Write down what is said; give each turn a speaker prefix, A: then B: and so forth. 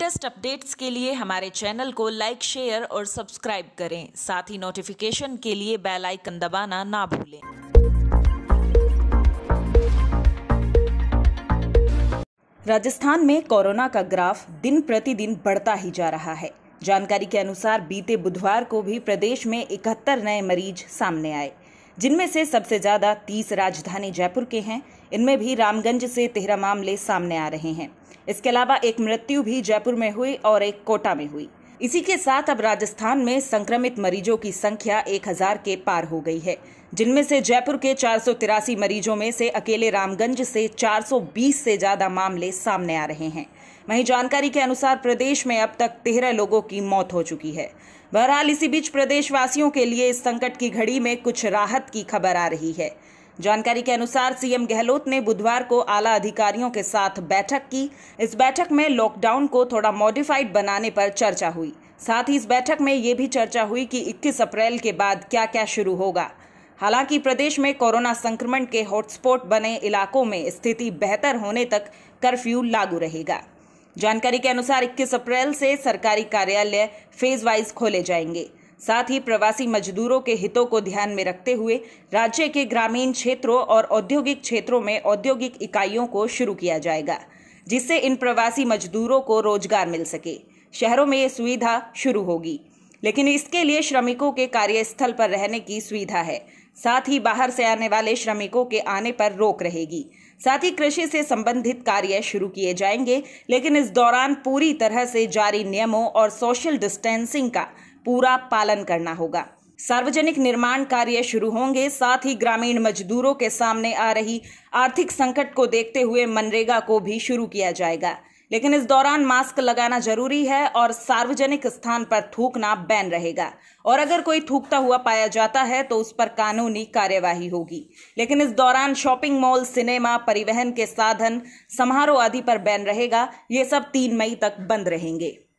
A: latest updates के लिए हमारे चैनल को लाइक शेयर और सब्सक्राइब करें साथ ही नोटिफिकेशन के लिए बेल आइकन दबाना ना भूलें राजस्थान में कोरोना का ग्राफ दिन प्रतिदिन बढ़ता ही जा रहा है जानकारी के अनुसार बीते बुधवार को भी प्रदेश में इकहत्तर नए मरीज सामने आए जिनमें से सबसे ज़्यादा तीस राजधानी जयपुर के हैं इनमें भी रामगंज से तेरह मामले सामने आ रहे हैं इसके अलावा एक मृत्यु भी जयपुर में हुई और एक कोटा में हुई इसी के साथ अब राजस्थान में संक्रमित मरीजों की संख्या 1000 के पार हो गई है जिनमें से जयपुर के चार मरीजों में से अकेले रामगंज से 420 से ज्यादा मामले सामने आ रहे हैं वहीं जानकारी के अनुसार प्रदेश में अब तक तेरह लोगों की मौत हो चुकी है बहरहाल इसी बीच प्रदेशवासियों के लिए इस संकट की घड़ी में कुछ राहत की खबर आ रही है जानकारी के अनुसार सीएम गहलोत ने बुधवार को आला अधिकारियों के साथ बैठक की इस बैठक में लॉकडाउन को थोड़ा मॉडिफाइड बनाने पर चर्चा हुई साथ ही इस बैठक में ये भी चर्चा हुई कि 21 अप्रैल के बाद क्या क्या शुरू होगा हालांकि प्रदेश में कोरोना संक्रमण के हॉटस्पॉट बने इलाकों में स्थिति बेहतर होने तक कर्फ्यू लागू रहेगा जानकारी के अनुसार 21 अप्रैल से सरकारी कार्यालय फेज वाइज खोले जाएंगे साथ ही प्रवासी मजदूरों के हितों को ध्यान में रखते हुए राज्य के ग्रामीण क्षेत्रों और औद्योगिक क्षेत्रों में औद्योगिक इकाइयों को शुरू किया जाएगा जिससे इन प्रवासी मजदूरों को रोजगार मिल सके शहरों में ये सुविधा शुरू होगी लेकिन इसके लिए श्रमिकों के कार्यस्थल पर रहने की सुविधा है साथ ही बाहर से आने वाले श्रमिकों के आने पर रोक रहेगी साथ ही कृषि से संबंधित कार्य शुरू किए जाएंगे लेकिन इस दौरान पूरी तरह से जारी नियमों और सोशल डिस्टेंसिंग का पूरा पालन करना होगा सार्वजनिक निर्माण कार्य शुरू होंगे साथ ही ग्रामीण मजदूरों के सामने आ रही आर्थिक संकट को देखते हुए मनरेगा को भी शुरू किया जाएगा लेकिन इस दौरान मास्क लगाना जरूरी है और सार्वजनिक स्थान पर थूकना बैन रहेगा और अगर कोई थूकता हुआ पाया जाता है तो उस पर कानूनी कार्यवाही होगी लेकिन इस दौरान शॉपिंग मॉल सिनेमा परिवहन के साधन समारोह आदि पर बैन रहेगा ये सब तीन मई तक बंद रहेंगे